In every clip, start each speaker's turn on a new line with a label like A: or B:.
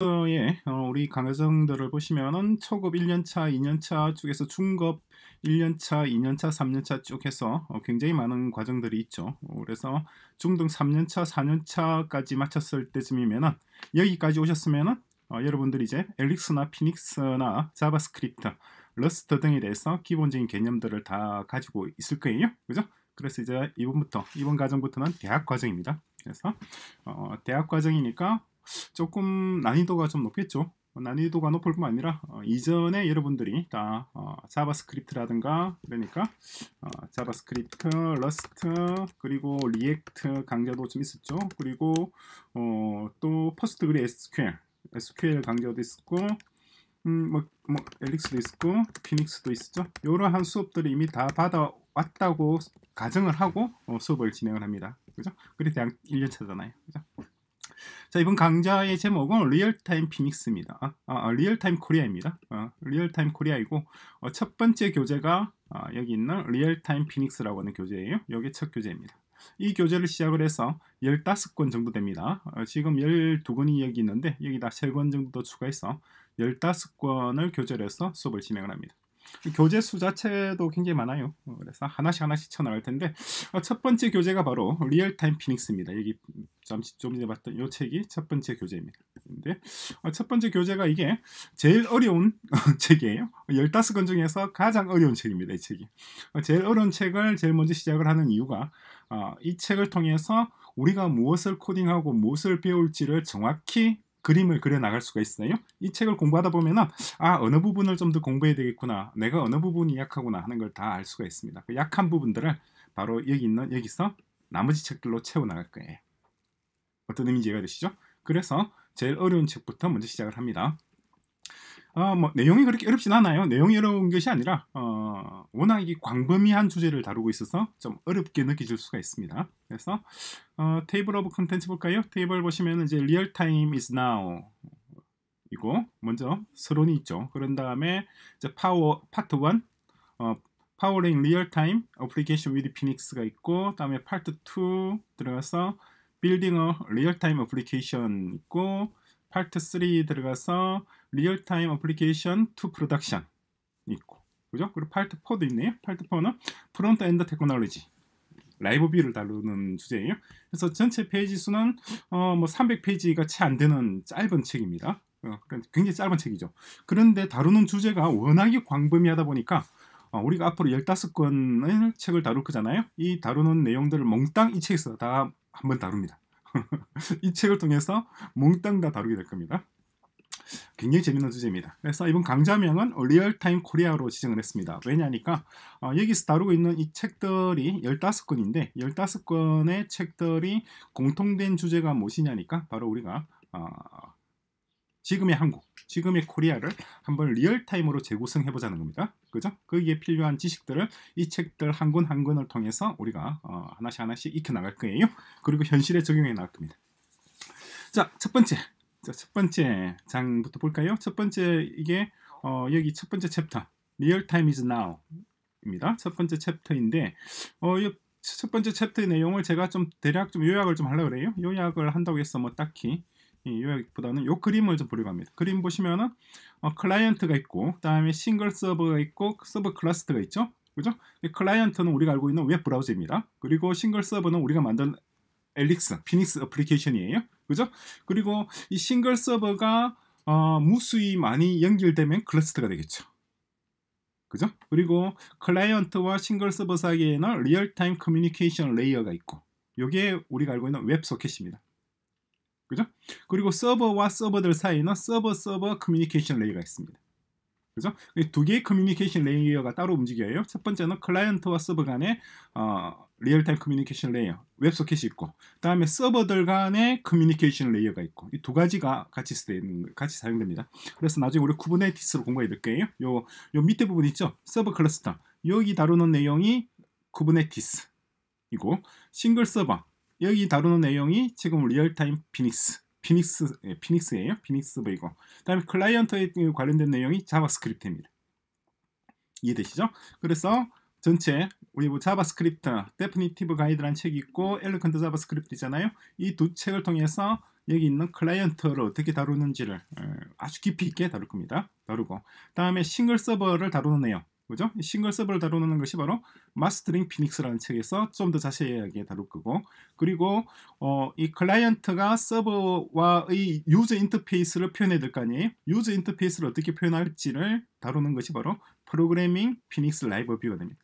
A: 어, 예, 어, 우리 강효정들을 보시면은 초급 1년차, 2년차 쪽에서 중급 1년차, 2년차, 3년차 쪽에서 어, 굉장히 많은 과정들이 있죠. 어, 그래서 중등 3년차, 4년차까지 마쳤을 때쯤이면은 여기까지 오셨으면은 어, 여러분들이 이제 엘릭스나 피닉스나 자바스크립트, 러스트 등에 대해서 기본적인 개념들을 다 가지고 있을 거예요. 그죠? 그래서 이제 이번부터 이번 과정부터는 대학 과정입니다. 그래서 대학 과정이니까 조금 난이도가 좀 높겠죠. 어, 난이도가 높을 뿐 아니라 어, 이전에 여러분들이 다 어, 자바스크립트라든가 그러니까 어, 자바스크립트, 러스트 그리고 리액트 강좌도 좀 있었죠. 그리고 어, 또 포스트그리 SQL, SQL 강좌도 있었고 음, 뭐, 뭐 엘릭스도 있고 피닉스도 있었죠. 이러한 수업들을 이미 다 받아왔다고 가정을 하고 어, 수업을 진행을 합니다. 그죠? 그게 대 1년차잖아요. 그죠? 자 이번 강좌의 제목은 리얼타임 피닉스입니다. 아, 아, 리얼타임 코리아입니다. 아, 리얼타임 코리아이고 어, 첫 번째 교재가 아, 여기 있는 리얼타임 피닉스라고 하는 교재예요. 여기 첫 교재입니다. 이 교재를 시작을 해서 15권 정도 됩니다. 어, 지금 12권이 여기 있는데 여기다 3권 정도 더 추가해서 15권을 교재로 해서 수업을 진행을 합니다. 교재 수 자체도 굉장히 많아요. 어, 그래서 하나씩 하나씩 쳐나갈 텐데 어, 첫 번째 교재가 바로 리얼타임 피닉스입니다. 여기 잠시 좀 전에 봤던 이 책이 첫 번째 교재입니다. 근데 어, 첫 번째 교재가 이게 제일 어려운 책이에요. 15권 중에서 가장 어려운 책입니다. 이 책이. 어, 제일 어려운 책을 제일 먼저 시작을 하는 이유가 어, 이 책을 통해서 우리가 무엇을 코딩하고 무엇을 배울지를 정확히 그림을 그려 나갈 수가 있어요. 이 책을 공부하다 보면은 아 어느 부분을 좀 더 공부해야 되겠구나, 내가 어느 부분이 약하구나 하는 걸 다 알 수가 있습니다. 그 약한 부분들을 바로 여기 있는 여기서 나머지 책들로 채워 나갈 거예요. 어떤 의미인지 이해가 되시죠? 그래서 제일 어려운 책부터 먼저 시작을 합니다. 어, 뭐 내용이 그렇게 어렵진 않아요. 내용이 어려운 것이 아니라 어, 워낙 이 광범위한 주제를 다루고 있어서 좀 어렵게 느껴질 수가 있습니다. 그래서 어, 테이블 오브 컨텐츠 볼까요? 테이블 보시면 이제 리얼 타임 이즈 나우 이고 먼저 서론이 있죠. 그런 다음에 이제 파워 파트 1 어, 파워링 리얼 타임 어플리케이션 위드 피닉스가 있고 다음에 파트 2 들어가서 빌딩어 리얼타임 어플리케이션 있고 파트 3 들어가서 리얼타임 어플리케이션 투 프로덕션 있고 그죠? 그리고 파트 4도 있네요. 파트 4는 프론트 엔드 테크놀로지 라이브 뷰를 다루는 주제예요. 그래서 전체 페이지 수는 어, 뭐 300페이지가 채 안 되는 짧은 책입니다. 어, 그러니까 굉장히 짧은 책이죠. 그런데 다루는 주제가 워낙에 광범위하다 보니까 어, 우리가 앞으로 15권의 책을 다룰 거잖아요. 이 다루는 내용들을 몽땅 이 책에서 다 한번 다룹니다. 이 책을 통해서 몽땅 다 다루게 될 겁니다. 굉장히 재밌는 주제입니다. 그래서 이번 강좌명은 리얼타임 코리아로 지정을 했습니다. 왜냐니까 어, 여기서 다루고 있는 이 책들이 15권인데 15권의 책들이 공통된 주제가 무엇이냐니까 바로 우리가 어, 지금의 한국, 지금의 코리아를 한번 리얼타임으로 재구성해 보자는 겁니다. 그죠? 거기에 필요한 지식들을 이 책들 한 권 한 권을 통해서 우리가 어, 하나씩 하나씩 익혀 나갈 거예요. 그리고 현실에 적용해 나갈 겁니다. 자, 첫 번째. 자, 첫 번째 장부터 볼까요? 첫 번째 이게 어, 여기 첫 번째 챕터. 리얼타임 이즈 나우 입니다첫 번째 챕터인데 어, 첫 번째 챕터의 내용을 제가 좀 대략 좀 요약을 좀 하려고 그래요. 요약을 한다고 해서 뭐 딱히 이거보다는 요 그림을 좀 보려고 합니다. 그림 보시면은 어, 클라이언트가 있고 그다음에 싱글 서버가 있고 서버 클러스트가 있죠. 그죠? 클라이언트는 우리가 알고 있는 웹 브라우저입니다. 그리고 싱글 서버는 우리가 만든 엘릭스, 피닉스 어플리케이션이에요. 그죠? 그리고 이 싱글 서버가 어, 무수히 많이 연결되면 클러스트가 되겠죠. 그죠? 그리고 클라이언트와 싱글 서버 사이에는 리얼타임 커뮤니케이션 레이어가 있고 이게 우리가 알고 있는 웹 소켓입니다. 그죠? 그리고 서버와 서버들 사이는 에 서버 서버 커뮤니케이션 레이어가 있습니다. 그죠? 두 개의 커뮤니케이션 레이어가 따로 움직여요. 첫 번째는 클라이언트와 서버 간의 어, 리얼타임 커뮤니케이션 레이어, 웹소켓이 있고, 다음에 서버들 간의 커뮤니케이션 레이어가 있고, 이 두 가지가 같이 쓰는 같이 사용됩니다. 그래서 나중에 우리 쿠버네티스로 공부해 볼 거예요. 요, 요 밑에 부분 있죠? 서버 클러스터. 여기 다루는 내용이 쿠버네티스. 이고 싱글 서버 여기 다루는 내용이 지금 리얼타임 피닉스 피닉스 예, 피닉스예요 피닉스 뭐이거 그다음에 클라이언트에 관련된 내용이 자바스크립트입니다 이해되시죠? 그래서 전체 우리 뭐자바스크립트데프니티브 가이드란 책이 있고 엘리컨트 자바스크립트 있잖아요 이 두 책을 통해서 여기 있는 클라이언트를 어떻게 다루는지를 어, 아주 깊이 있게 다룰 겁니다 다루고 다음에 싱글 서버를 다루는 내용 그죠? 싱글 서버를 다루는 것이 바로 마스터링 피닉스라는 책에서 좀 더 자세하게 다룰 거고 그리고 어, 이 클라이언트가 서버와의 유저 인터페이스를 표현해야 될 거 아니에요? 유저 인터페이스를 어떻게 표현할지를 다루는 것이 바로 프로그래밍 피닉스 라이브 뷰가 됩니다.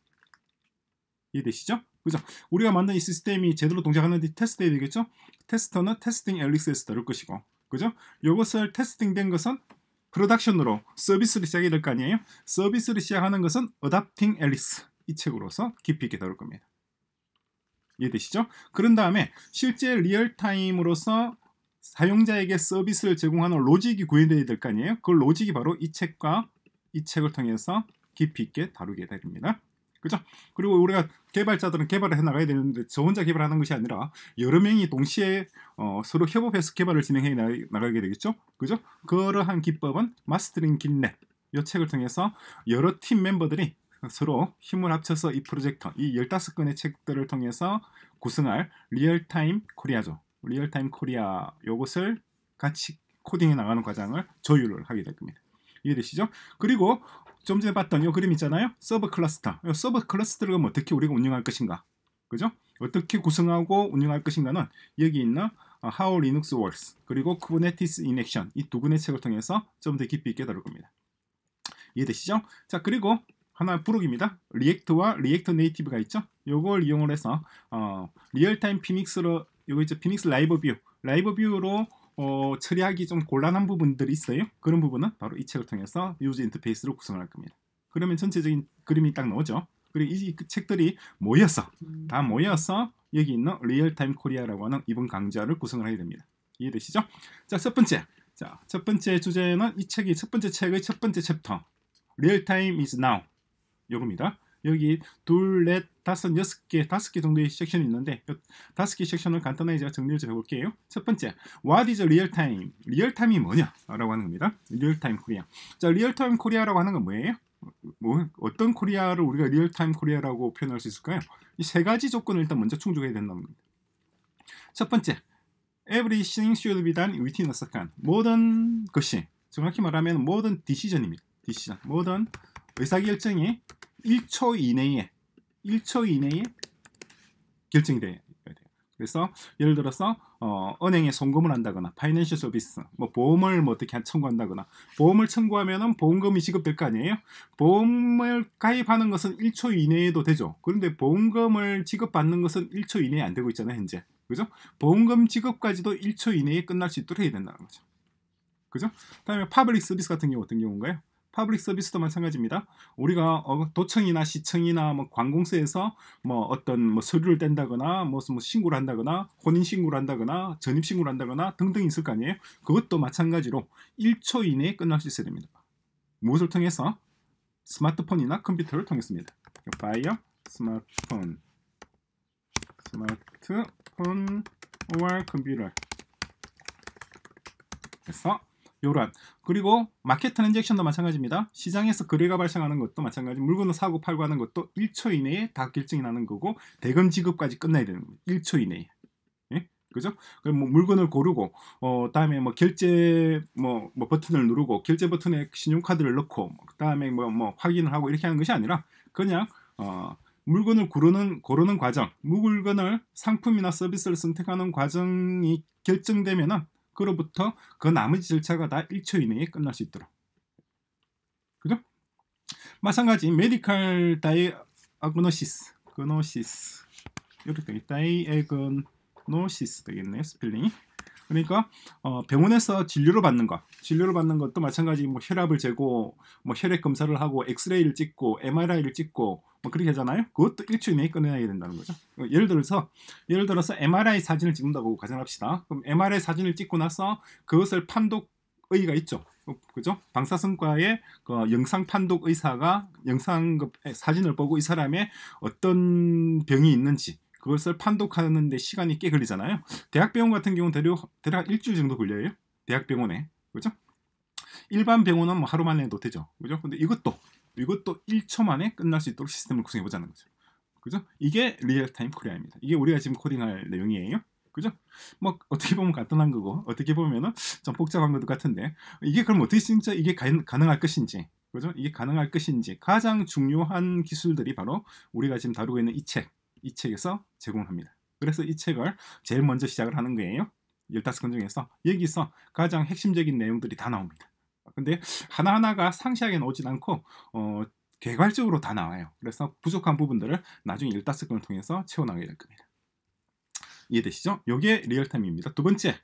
A: 이해되시죠? 그죠? 우리가 만든 이 시스템이 제대로 동작하는지 테스트해야 되겠죠? 테스터는 테스팅 엘릭스에서 다룰 것이고 그죠? 이것을 테스팅된 것은 프로덕션으로 서비스를 시작해야 될 거 아니에요? 서비스를 시작하는 것은 어답팅 앨리스 이 책으로서 깊이 있게 다룰 겁니다. 이해되시죠? 그런 다음에 실제 리얼타임으로서 사용자에게 서비스를 제공하는 로직이 구현되어야 될 거 아니에요? 그 로직이 바로 이 책과 이 책을 통해서 깊이 있게 다루게 됩니다. 그죠? 그리고 우리가 개발자들은 개발을 해나가야 되는데 저 혼자 개발하는 것이 아니라 여러 명이 동시에 어, 서로 협업해서 개발을 진행해 나가게 되겠죠? 그죠? 그러한 기법은 마스터링 긴랩 이 책을 통해서 여러 팀 멤버들이 서로 힘을 합쳐서 이프로젝터이 15건의 책들을 통해서 구성할 리얼타임 코리아죠. 리얼타임 코리아 요것을 같이 코딩해 나가는 과정을 조율을 하게 될 겁니다. 이해되시죠? 그리고 좀 전에 봤던 요 그림 있잖아요. 서브 클러스터. 요 서브 클러스터를 어떻게 우리가 운영할 것인가? 그죠? 어떻게 구성하고 운영할 것인가는 여기 있는 어, How Linux Works 그리고 Kubernetes in Action 이두 군의 책을 통해서 좀 더 깊이 있게 다룰 겁니다. 이해되시죠? 자 그리고 하나 의 부록입니다. 리액트와 리액트 네이티브가 있죠. 요걸 이용을 해서 어, 리얼타임 피닉스로 요거 있죠. 피닉스 라이브 뷰 라이브 뷰로 어, 처리하기 좀 곤란한 부분들이 있어요. 그런 부분은 바로 이 책을 통해서 유즈 인터페이스로 구성을 할 겁니다. 그러면 전체적인 그림이 딱 나오죠. 그리고 이 책들이 모여서 음. 다 모여서 여기 있는 리얼타임 코리아라고 하는 이번 강좌를 구성을 하게 됩니다. 이해되시죠? 자, 첫 번째. 자, 첫 번째 주제는 이 책이 첫 번째 책의 첫 번째 챕터. 리얼타임 is now. 요겁니다. 여기 둘, 넷, 다섯, 여섯 개, 다섯 개 정도의 섹션이 있는데 그 다섯 개 섹션을 간단하게 제가 정리를 좀 해볼게요. 첫 번째, What is real time? 리얼 타임이 뭐냐? 라고 하는 겁니다. 리얼 타임 코리아. 자, 리얼 타임 코리아라고 하는 건 뭐예요? 뭐 어떤 코리아를 우리가 리얼 타임 코리아라고 표현할 수 있을까요? 이 세 가지 조건을 일단 먼저 충족해야 된다는 겁니다. 첫 번째, everything should be done within a second. 모든 것이 정확히 말하면 모든 디시전입니다. 디시전, 모든 의사결정이 1초 이내에 1초 이내에 결정돼야 돼요. 그래서 예를 들어서 어, 은행에 송금을 한다거나 파이낸셜 서비스, 뭐 보험을 뭐 어떻게 청구한다거나 보험을 청구하면은 보험금이 지급될 거 아니에요? 보험을 가입하는 것은 1초 이내에도 되죠. 그런데 보험금을 지급받는 것은 1초 이내에 안 되고 있잖아요, 현재. 그죠? 보험금 지급까지도 1초 이내에 끝날 수 있도록 해야 된다는 거죠. 그죠? 다음에 파블릭 서비스 같은 경우 어떤 경우인가요? 파블릭 서비스도 마찬가지입니다. 우리가 어, 도청이나 시청이나 뭐 관공서에서 뭐 어떤 뭐 서류를 뗀다거나 뭐 무슨 뭐 신고를 한다거나 혼인 신고를 한다거나 전입 신고를 한다거나 등등 있을 거 아니에요. 그것도 마찬가지로 1초 이내에 끝날 수 있어야 됩니다. 무엇을 통해서 스마트폰이나 컴퓨터를 통했습니다. 파이어 스마트폰 스마트폰 or 컴퓨터 그래서 요런 그리고 마켓 트랜잭션도 마찬가지입니다. 시장에서 거래가 발생하는 것도 마찬가지 물건을 사고 팔고 하는 것도 1초 이내에 다 결정이 나는 거고 대금 지급까지 끝나야 되는 거예요. 1초 이내에. 예? 그죠? 그럼 뭐 물건을 고르고 어 다음에 뭐 결제 뭐, 뭐 버튼을 누르고 결제 버튼에 신용카드를 넣고 뭐 그다음에 뭐, 뭐 확인을 하고 이렇게 하는 것이 아니라 그냥 어 물건을 고르는 고르는 과정, 물건을 상품이나 서비스를 선택하는 과정이 결정되면은 그로부터 그 나머지 절차가 다 1초 이내에 끝날 수 있도록. 그죠? 마찬가지 메디컬 다이아그노시스, 그노시스 이렇게 되겠 다이에그노시스 되겠네요. 스펠링이. 그러니까 어, 병원에서 진료를 받는 것, 진료를 받는 것도 마찬가지 뭐 혈압을 재고, 뭐 혈액 검사를 하고, 엑스레이를 찍고, MRI를 찍고, 뭐 그렇게 하잖아요. 그것도 일주일 내에 꺼내야 된다는 거죠. 예를 들어서 예를 들어서 MRI 사진을 찍는다고 가정합시다. 그럼 MRI 사진을 찍고 나서 그것을 판독 의가 있죠. 그죠? 방사선과의 그 영상 판독 의사가 영상 그 사진을 보고 이 사람의 어떤 병이 있는지 그것을 판독하는데 시간이 꽤 걸리잖아요. 대학병원 같은 경우는 대략, 대략 일주일 정도 걸려요. 대학병원에. 그죠? 일반 병원은 뭐 하루 만에 해도 되죠. 그죠? 근데 이것도 이것도 1초 만에 끝날 수 있도록 시스템을 구성해 보자는 거죠. 그죠? 이게 리얼타임 코리아입니다. 이게 우리가 지금 코딩할 내용이에요. 그죠? 뭐 어떻게 보면 간단한 거고 어떻게 보면은 좀 복잡한 것도 같은데 이게 그럼 어떻게 진짜 이게 가, 가능할 것인지 그죠? 이게 가능할 것인지 가장 중요한 기술들이 바로 우리가 지금 다루고 있는 이 책, 이 책에서 제공합니다. 그래서 이 책을 제일 먼저 시작을 하는 거예요. 15권 중에서 여기서 가장 핵심적인 내용들이 다 나옵니다. 근데 하나하나가 상시하게 나오진 않고 어, 개괄적으로 다 나와요. 그래서 부족한 부분들을 나중에 일다스건을 통해서 채워나가게 될 겁니다. 이해되시죠? 이게 리얼타임입니다. 두 번째,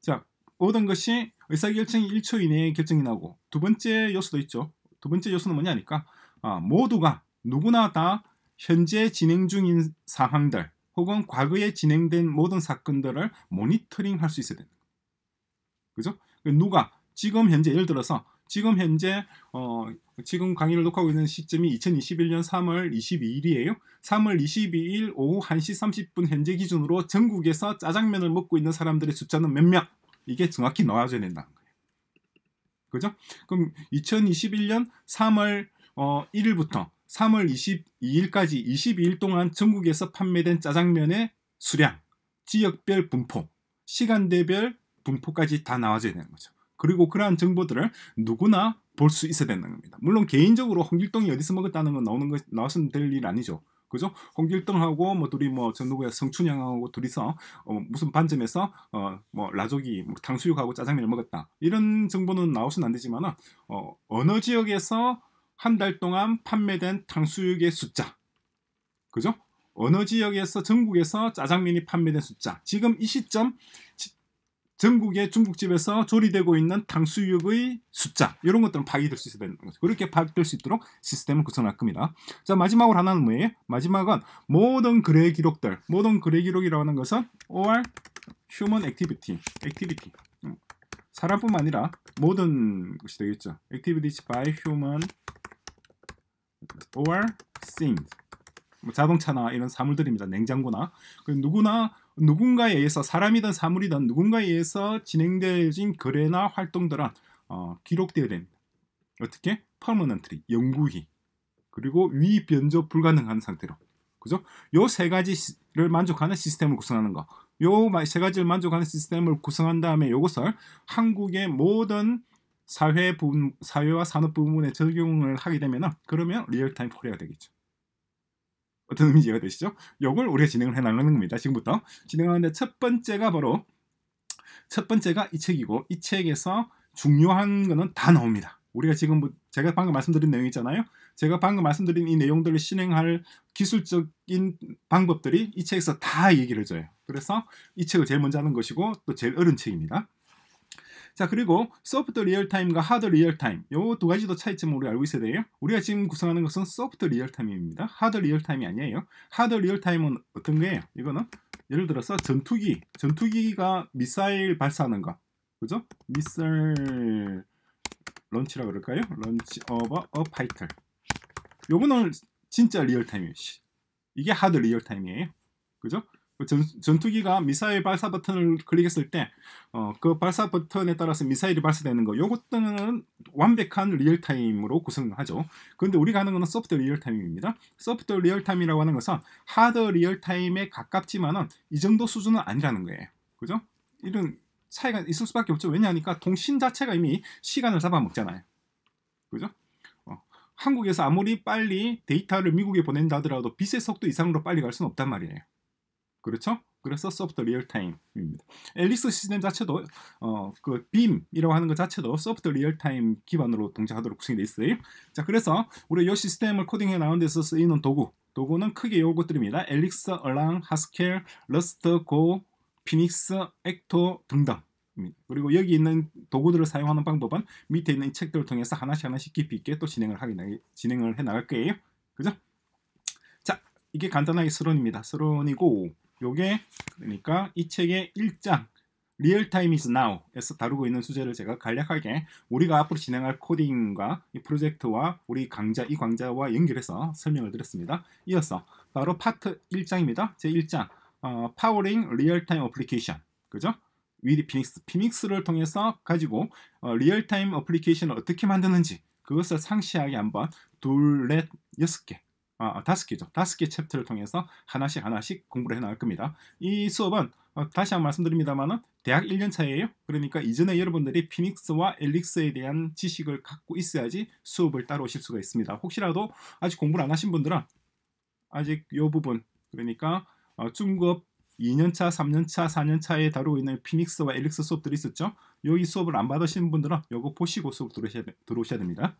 A: 자 모든 것이 의사결정이 1초 이내에 결정이 나고 두 번째 요소도 있죠. 두 번째 요소는 뭐냐니까 아, 모두가 누구나 다 현재 진행 중인 상황들 혹은 과거에 진행된 모든 사건들을 모니터링 할 수 있어야 된다. 그죠? 그러니까 누가 지금 현재 예를 들어서 지금 현재 어 지금 강의를 녹화하고 있는 시점이 2021년 3월 22일이에요. 3월 22일 오후 1시 30분 현재 기준으로 전국에서 짜장면을 먹고 있는 사람들의 숫자는 몇 명? 이게 정확히 나와줘야 된다는 거예요. 그죠? 그럼 2021년 3월 어 1일부터 3월 22일까지 22일 동안 전국에서 판매된 짜장면의 수량, 지역별 분포, 시간대별 분포까지 다 나와줘야 되는 거죠. 그리고 그러한 정보들을 누구나 볼 수 있어야 된다는 겁니다. 물론 개인적으로 홍길동이 어디서 먹었다는 건 나오는 것 나왔으면 될 일 아니죠. 그죠? 홍길동하고 뭐 둘이 뭐저 누구야 성춘향하고 둘이서 어 무슨 반점에서 어뭐 라조기 뭐 탕수육하고 짜장면을 먹었다 이런 정보는 나오면안되지만어 어느 지역에서 한 달 동안 판매된 탕수육의 숫자 그죠? 어느 지역에서 전국에서 짜장면이 판매된 숫자 지금 이 시점 전국의 중국집에서 조리되고 있는 탕수육의 숫자 이런 것들은 파악이 될수 있어야 되는 거죠. 그렇게 파악될 수 있도록 시스템을 구성할 겁니다. 자 마지막으로 하나는 뭐예요? 마지막은 모든 글의 기록들 모든 글의 기록이라고 하는 것은 all human activity, activity 음. 사람뿐만 아니라 모든 것이 되겠죠. activities by human or things 뭐 자동차나 이런 사물들입니다. 냉장고나 누구나 누군가에 의해서 사람이든 사물이든 누군가에 의해서 진행되어진 거래나 활동들은 어, 기록되어야 됩니다. 어떻게? 퍼머넌트리, 영구히 그리고 위 변조 불가능한 상태로 그죠? 요 세 가지를 만족하는 시스템을 구성하는 거. 요 세 가지를 만족하는 시스템을 구성한 다음에 이것을 한국의 모든 사회 부 사회와 산업 부문에 적용을 하게 되면 그러면 리얼타임 코리아가 되겠죠. 어떤 의미인지 이해가 되시죠? 이걸 우리가 진행을 해나가는 겁니다. 지금부터 진행하는데 첫 번째가 바로 첫 번째가 이 책이고 이 책에서 중요한 거는 다 나옵니다. 우리가 지금 뭐 제가 방금 말씀드린 내용 있잖아요. 제가 방금 말씀드린 이 내용들을 실행할 기술적인 방법들이 이 책에서 다 얘기를 해줘요. 그래서 이 책을 제일 먼저 하는 것이고 또 제일 어른 책입니다. 자 그리고 소프트 리얼타임과 하드 리얼타임 요 두 가지 도 차이점을 우리 알고 있어야 돼요. 우리가 지금 구성하는 것은 소프트 리얼타임입니다. 하드 리얼타임이 아니에요. 하드 리얼타임은 어떤 거예요? 이거는 예를 들어서 전투기, 전투기가 미사일 발사하는 거, 그죠? 미사일 런치라 그럴까요? 런치 오버 어 파이틀. 요거는 진짜 리얼타임이에요. 이게 하드 리얼타임이에요. 그죠? 그 전, 투기가 미사일 발사 버튼을 클릭했을 때그 어, 그 발사 버튼에 따라서 미사일이 발사되는 거 요것들은 완벽한 리얼타임으로 구성하죠. 그런데 우리가 하는 거는 소프트 리얼타임입니다. 소프트 리얼타임이라고 하는 것은 하드 리얼타임에 가깝지만은 이 정도 수준은 아니라는 거예요. 그죠? 이런 차이가 있을 수밖에 없죠. 왜냐하니까 통신 자체가 이미 시간을 잡아먹잖아요. 그죠? 어, 한국에서 아무리 빨리 데이터를 미국에 보낸다 하더라도 빛의 속도 이상으로 빨리 갈 수는 없단 말이에요. 그렇죠? 그래서 소프트 리얼타임입니다. 엘리스 시스템 자체도 어, 그 빔이라고 하는 것 자체도 소프트 리얼타임 기반으로 동작하도록 구성되어 있어요. 자, 그래서 우리 이 시스템을 코딩해 나온 데서 쓰이는 도구 도구는 크게 요것들입니다. 엘릭스 얼랑, 하스켈, 러스트, 고, 피닉스, 액토 등등 그리고 여기 있는 도구들을 사용하는 방법은 밑에 있는 책들을 통해서 하나씩 하나씩 깊이 있게 또 진행을 하게 진행을 해 나갈 거예요. 그죠? 자, 이게 간단하게 서론입니다. 서론이고 요게 그러니까 이 책의 1장 리얼 타임 이즈 나우에서 다루고 있는 주제를 제가 간략하게 우리가 앞으로 진행할 코딩과 이 프로젝트와 우리 강좌 이 강좌와 연결해서 설명을 드렸습니다. 이어서 바로 파트 1장입니다. 제 1장 어, 파워링 리얼타임 어플리케이션 그죠? 위디 피닉스 피닉스를 통해서 가지고 어, 리얼타임 어플리케이션을 어떻게 만드는지 그것을 상시하게 한번 둘, 넷, 여섯 개 아, 아, 다섯 개죠. 다섯 개 챕터를 통해서 하나씩 하나씩 공부를 해 나갈 겁니다. 이 수업은 어, 다시 한 번 말씀드립니다만은 대학 1년 차예요. 그러니까 이전에 여러분들이 피닉스와 엘릭스에 대한 지식을 갖고 있어야지 수업을 따로오실 수가 있습니다. 혹시라도 아직 공부를 안 하신 분들은 아직 요 부분 그러니까 어, 중급 2년차, 3년차, 4년차에 다루고 있는 피닉스와 엘릭스 수업들이 있었죠. 여기 수업을 안 받으신 분들은 이거 보시고 수업 들어오셔야, 들어오셔야 됩니다.